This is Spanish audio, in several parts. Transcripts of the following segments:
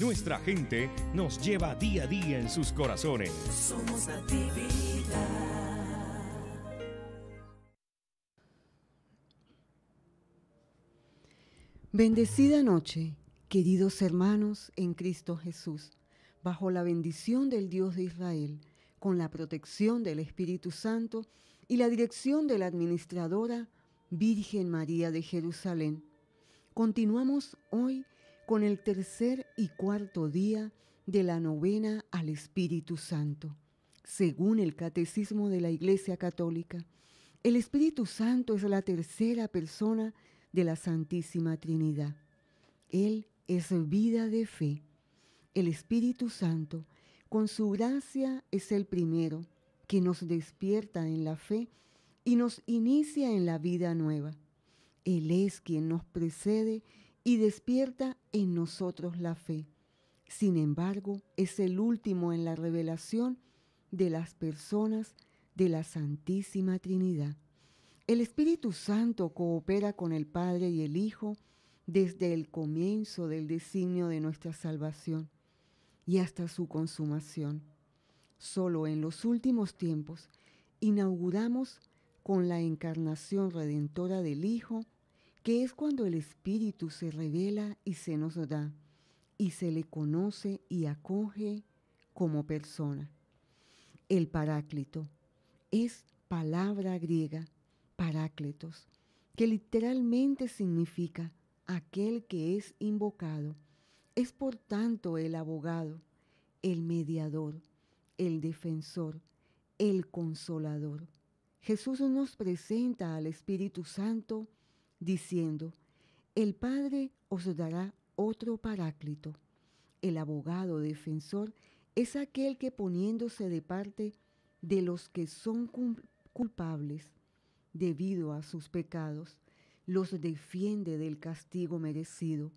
Nuestra gente nos lleva día a día en sus corazones. Somos Bendecida noche, queridos hermanos en Cristo Jesús, bajo la bendición del Dios de Israel, con la protección del Espíritu Santo y la dirección de la administradora Virgen María de Jerusalén. Continuamos hoy con el tercer y cuarto día de la novena al Espíritu Santo. Según el Catecismo de la Iglesia Católica, el Espíritu Santo es la tercera persona de la Santísima Trinidad. Él es vida de fe. El Espíritu Santo, con su gracia, es el primero que nos despierta en la fe y nos inicia en la vida nueva. Él es quien nos precede y despierta en nosotros la fe. Sin embargo, es el último en la revelación de las personas de la Santísima Trinidad. El Espíritu Santo coopera con el Padre y el Hijo desde el comienzo del designio de nuestra salvación y hasta su consumación. Solo en los últimos tiempos inauguramos con la encarnación redentora del Hijo que es cuando el Espíritu se revela y se nos da, y se le conoce y acoge como persona. El Paráclito es palabra griega, Paráclitos, que literalmente significa aquel que es invocado. Es por tanto el abogado, el mediador, el defensor, el consolador. Jesús nos presenta al Espíritu Santo, diciendo, el Padre os dará otro paráclito. El abogado defensor es aquel que poniéndose de parte de los que son culpables debido a sus pecados, los defiende del castigo merecido,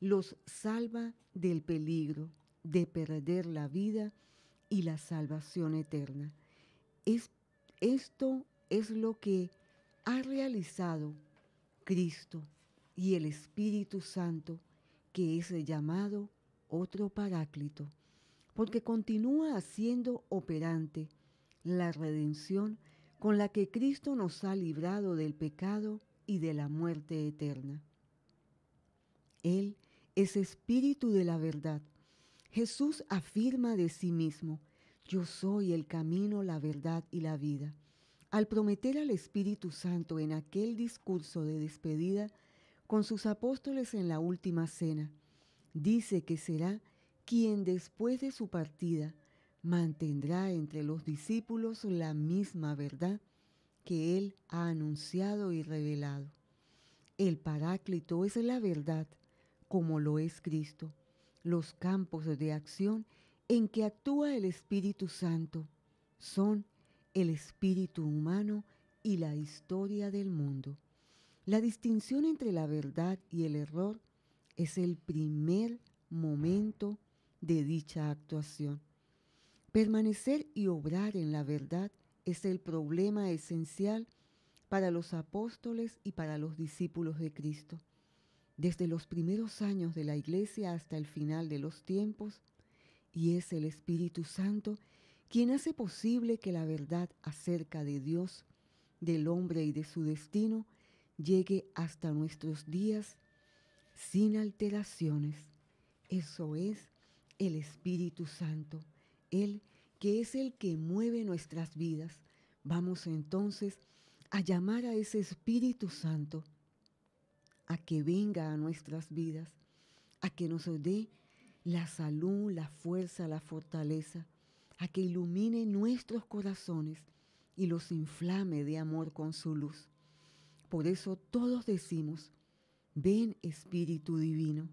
los salva del peligro de perder la vida y la salvación eterna. esto es lo que ha realizado Cristo y el Espíritu Santo, que es llamado otro Paráclito, porque continúa haciendo operante la redención con la que Cristo nos ha librado del pecado y de la muerte eterna. Él es Espíritu de la verdad. Jesús afirma de sí mismo, yo soy el camino, la verdad y la vida. Al prometer al Espíritu Santo en aquel discurso de despedida con sus apóstoles en la última cena, dice que será quien después de su partida mantendrá entre los discípulos la misma verdad que Él ha anunciado y revelado. El Paráclito es la verdad, como lo es Cristo, los campos de acción en que actúa el Espíritu Santo son el espíritu humano y la historia del mundo. La distinción entre la verdad y el error es el primer momento de dicha actuación. Permanecer y obrar en la verdad es el problema esencial para los apóstoles y para los discípulos de Cristo. Desde los primeros años de la Iglesia hasta el final de los tiempos, y es el Espíritu Santo quien hace posible que la verdad acerca de Dios, del hombre y de su destino llegue hasta nuestros días sin alteraciones. Eso es el Espíritu Santo, el que es el que mueve nuestras vidas. Vamos entonces a llamar a ese Espíritu Santo a que venga a nuestras vidas, a que nos dé la salud, la fuerza, la fortaleza, que ilumine nuestros corazones y los inflame de amor con su luz. Por eso todos decimos, ven Espíritu Divino,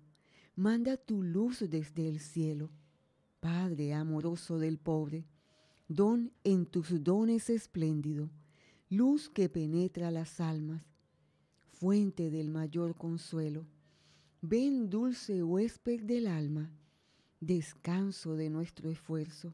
manda tu luz desde el cielo, Padre amoroso del pobre, don en tus dones espléndido, luz que penetra las almas, fuente del mayor consuelo, ven dulce huésped del alma, descanso de nuestro esfuerzo,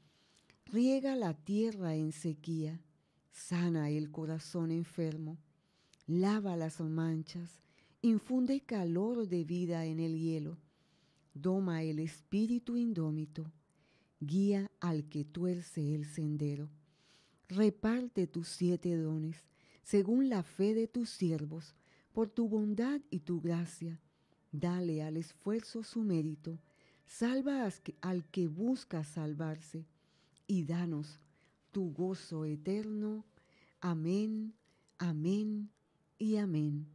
riega la tierra en sequía, sana el corazón enfermo, lava las manchas, infunde calor de vida en el hielo, doma el espíritu indómito, guía al que tuerce el sendero. Reparte tus siete dones, según la fe de tus siervos, por tu bondad y tu gracia. Dale al esfuerzo su mérito, salva al que busca salvarse y danos tu gozo eterno. Amén, amén y amén.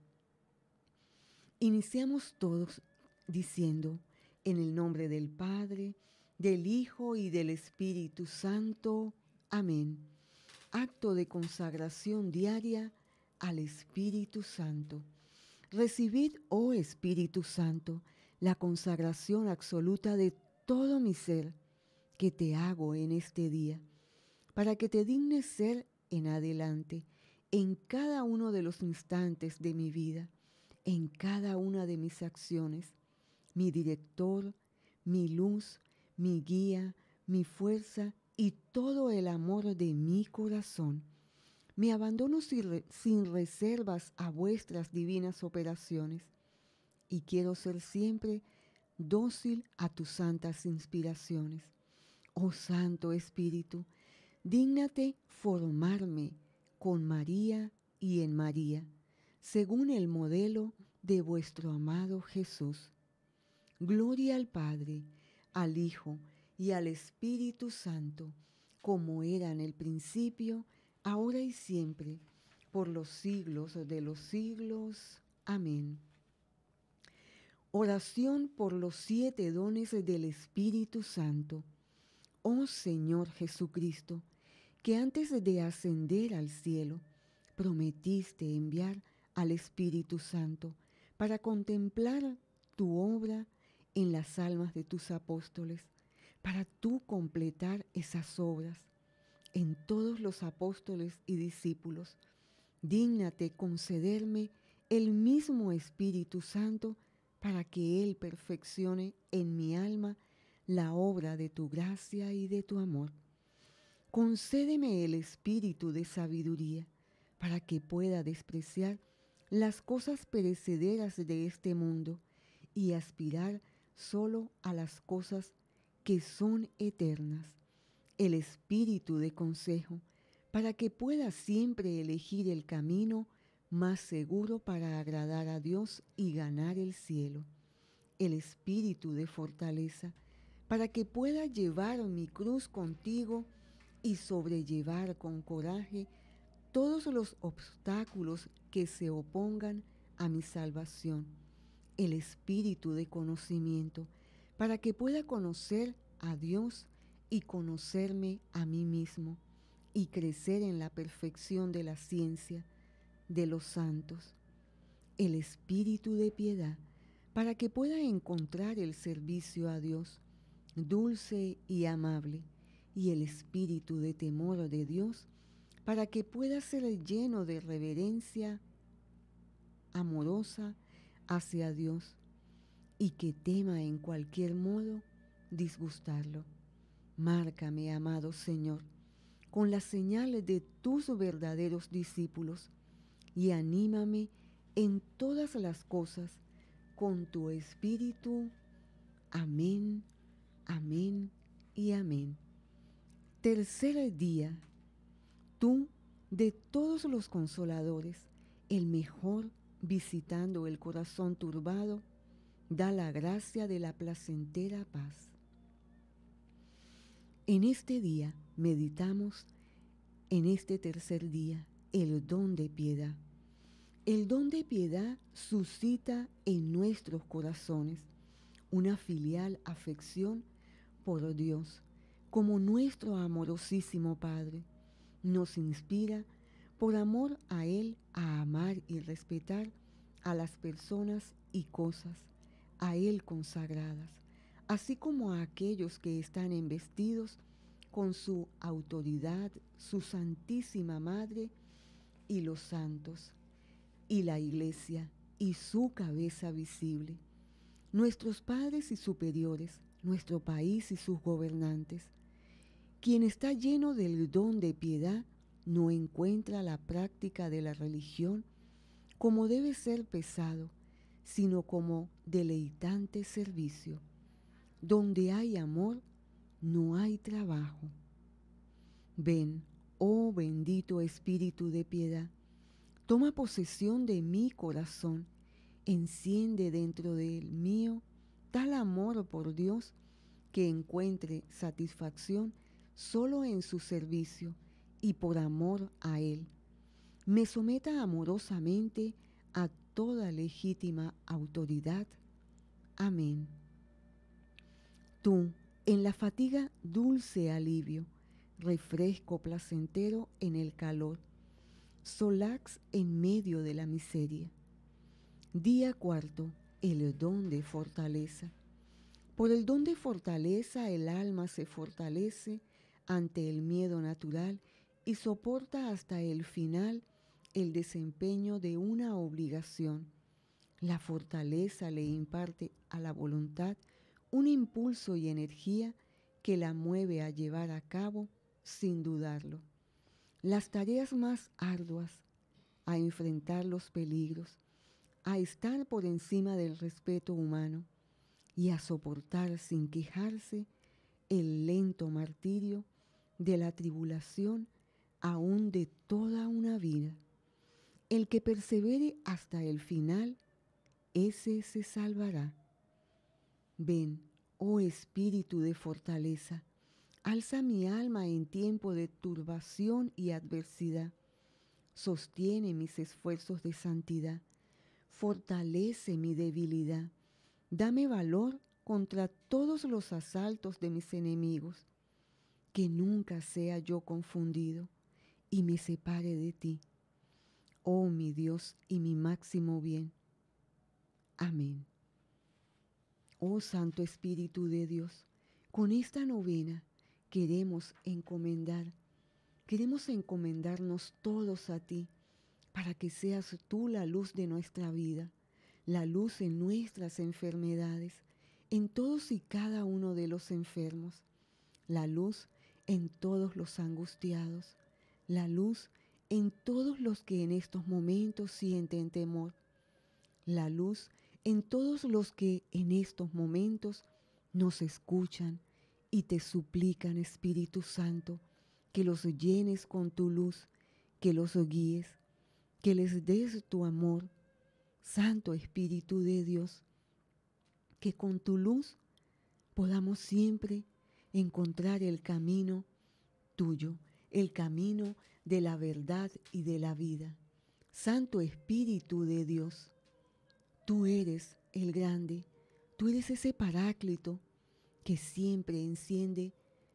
Iniciamos todos diciendo, en el nombre del Padre, del Hijo y del Espíritu Santo. Amén. Acto de consagración diaria al Espíritu Santo. Recibid, oh Espíritu Santo, la consagración absoluta de todo mi ser que te hago en este día, para que te dignes ser en adelante, en cada uno de los instantes de mi vida, en cada una de mis acciones, mi director, mi luz, mi guía, mi fuerza y todo el amor de mi corazón. Me abandono sin reservas a vuestras divinas operaciones y quiero ser siempre dócil a tus santas inspiraciones. Oh Santo Espíritu, dígnate formarme con María y en María, según el modelo de vuestro amado Jesús. Gloria al Padre, al Hijo y al Espíritu Santo, como era en el principio, ahora y siempre, por los siglos de los siglos. Amén. Oración por los siete dones del Espíritu Santo oh Señor Jesucristo, que antes de ascender al cielo, prometiste enviar al Espíritu Santo para contemplar tu obra en las almas de tus apóstoles, para tú completar esas obras en todos los apóstoles y discípulos. Dígnate concederme el mismo Espíritu Santo para que Él perfeccione en mi alma la obra de tu gracia y de tu amor. Concédeme el espíritu de sabiduría para que pueda despreciar las cosas perecederas de este mundo y aspirar solo a las cosas que son eternas. El espíritu de consejo para que pueda siempre elegir el camino más seguro para agradar a Dios y ganar el cielo. El espíritu de fortaleza para que pueda llevar mi cruz contigo y sobrellevar con coraje todos los obstáculos que se opongan a mi salvación, el espíritu de conocimiento, para que pueda conocer a Dios y conocerme a mí mismo y crecer en la perfección de la ciencia de los santos, el espíritu de piedad, para que pueda encontrar el servicio a Dios dulce y amable, y el espíritu de temor de Dios, para que pueda ser lleno de reverencia amorosa hacia Dios y que tema en cualquier modo disgustarlo. Márcame, amado Señor, con las señales de tus verdaderos discípulos y anímame en todas las cosas con tu espíritu. Amén y amén. Tercer día, tú de todos los consoladores, el mejor visitando el corazón turbado, da la gracia de la placentera paz. En este día meditamos, en este tercer día, el don de piedad. El don de piedad suscita en nuestros corazones una filial afección por Dios, como nuestro amorosísimo Padre. Nos inspira, por amor a Él, a amar y respetar a las personas y cosas, a Él consagradas, así como a aquellos que están embestidos con su autoridad, su Santísima Madre y los santos, y la Iglesia y su cabeza visible. Nuestros padres y superiores nuestro país y sus gobernantes. Quien está lleno del don de piedad no encuentra la práctica de la religión como debe ser pesado, sino como deleitante servicio. Donde hay amor, no hay trabajo. Ven, oh bendito Espíritu de piedad, toma posesión de mi corazón, enciende dentro del mío tal amor oh, por Dios que encuentre satisfacción solo en su servicio y por amor a Él. Me someta amorosamente a toda legítima autoridad. Amén. Tú, en la fatiga dulce alivio, refresco placentero en el calor, solax en medio de la miseria. Día cuarto, el don de fortaleza. Por el don de fortaleza el alma se fortalece ante el miedo natural y soporta hasta el final el desempeño de una obligación. La fortaleza le imparte a la voluntad un impulso y energía que la mueve a llevar a cabo sin dudarlo. Las tareas más arduas, a enfrentar los peligros, a estar por encima del respeto humano y a soportar sin quejarse el lento martirio de la tribulación aún de toda una vida. El que persevere hasta el final, ese se salvará. Ven, oh espíritu de fortaleza, alza mi alma en tiempo de turbación y adversidad. Sostiene mis esfuerzos de santidad fortalece mi debilidad. Dame valor contra todos los asaltos de mis enemigos, que nunca sea yo confundido y me separe de ti. Oh mi Dios y mi máximo bien. Amén. Oh Santo Espíritu de Dios, con esta novena queremos encomendar, queremos encomendarnos todos a ti para que seas tú la luz de nuestra vida, la luz en nuestras enfermedades, en todos y cada uno de los enfermos, la luz en todos los angustiados, la luz en todos los que en estos momentos sienten temor, la luz en todos los que en estos momentos nos escuchan y te suplican, Espíritu Santo, que los llenes con tu luz, que los guíes, que les des tu amor, Santo Espíritu de Dios, que con tu luz podamos siempre encontrar el camino tuyo, el camino de la verdad y de la vida. Santo Espíritu de Dios, tú eres el grande, tú eres ese paráclito que siempre enciende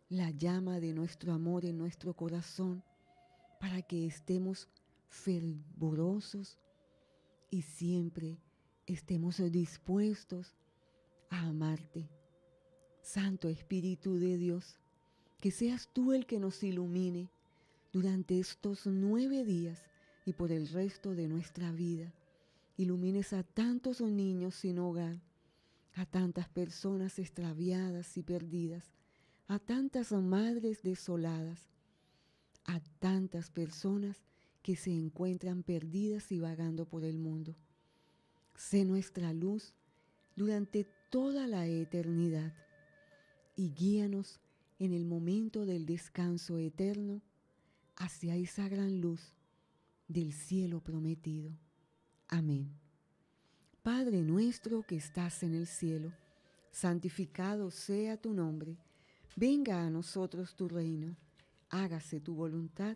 la llama de nuestro amor en nuestro corazón para que estemos fervorosos y siempre estemos dispuestos a amarte. Santo Espíritu de Dios, que seas tú el que nos ilumine durante estos nueve días y por el resto de nuestra vida. Ilumines a tantos niños sin hogar, a tantas personas extraviadas y perdidas, a tantas madres desoladas, a tantas personas que se encuentran perdidas y vagando por el mundo. Sé nuestra luz durante toda la eternidad y guíanos en el momento del descanso eterno hacia esa gran luz del cielo prometido. Amén. Padre nuestro que estás en el cielo, santificado sea tu nombre, venga a nosotros tu reino, hágase tu voluntad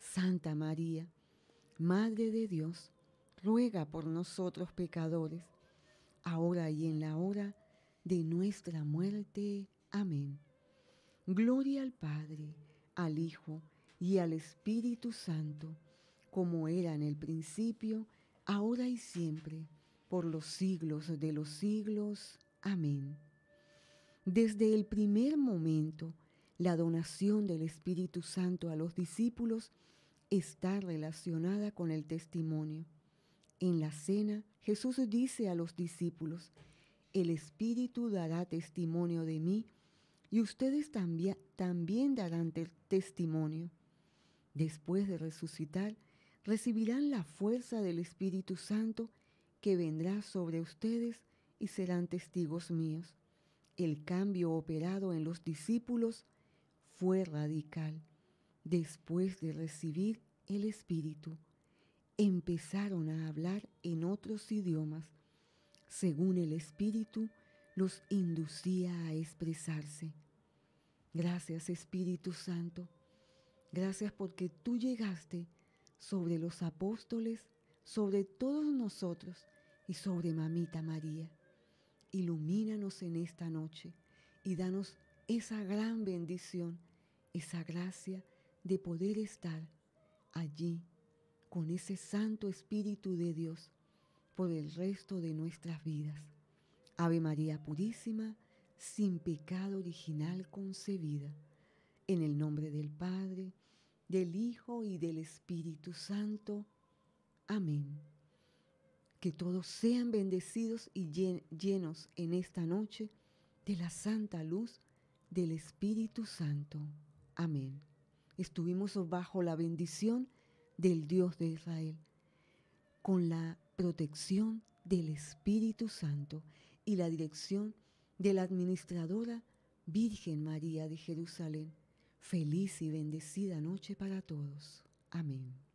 Santa María, Madre de Dios, ruega por nosotros pecadores, ahora y en la hora de nuestra muerte. Amén. Gloria al Padre, al Hijo y al Espíritu Santo, como era en el principio, ahora y siempre, por los siglos de los siglos. Amén. Desde el primer momento, la donación del Espíritu Santo a los discípulos está relacionada con el testimonio. En la cena, Jesús dice a los discípulos, el Espíritu dará testimonio de mí y ustedes también, darán testimonio. Después de resucitar, recibirán la fuerza del Espíritu Santo que vendrá sobre ustedes y serán testigos míos. El cambio operado en los discípulos fue radical. Después de recibir el Espíritu, empezaron a hablar en otros idiomas, según el Espíritu los inducía a expresarse. Gracias Espíritu Santo, gracias porque tú llegaste sobre los apóstoles, sobre todos nosotros y sobre Mamita María. Ilumínanos en esta noche y danos esa gran bendición, esa gracia de poder estar allí con ese Santo Espíritu de Dios por el resto de nuestras vidas. Ave María Purísima, sin pecado original concebida, en el nombre del Padre, del Hijo y del Espíritu Santo. Amén. Que todos sean bendecidos y llenos en esta noche de la santa luz del Espíritu Santo. Amén estuvimos bajo la bendición del Dios de Israel, con la protección del Espíritu Santo y la dirección de la administradora Virgen María de Jerusalén. Feliz y bendecida noche para todos. Amén.